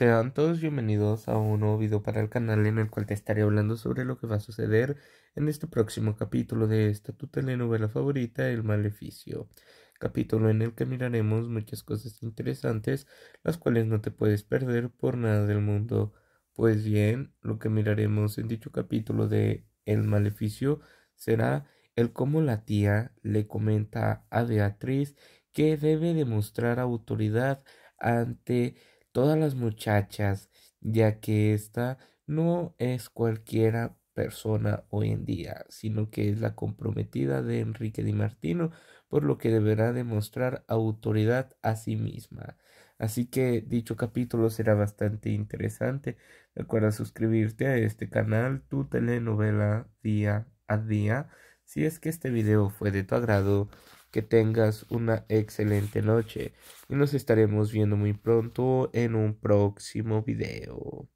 Sean todos bienvenidos a un nuevo video para el canal en el cual te estaré hablando sobre lo que va a suceder en este próximo capítulo de esta tu telenovela favorita, El Maleficio. Capítulo en el que miraremos muchas cosas interesantes, las cuales no te puedes perder por nada del mundo. Pues bien, lo que miraremos en dicho capítulo de El Maleficio será el cómo la tía le comenta a Beatriz que debe demostrar autoridad ante todas las muchachas, ya que esta no es cualquiera persona hoy en día, sino que es la comprometida de Enrique Di Martino, por lo que deberá demostrar autoridad a sí misma. Así que dicho capítulo será bastante interesante. Recuerda suscribirte a este canal, tu telenovela día a día. Si es que este video fue de tu agrado, que tengas una excelente noche y nos estaremos viendo muy pronto en un próximo video.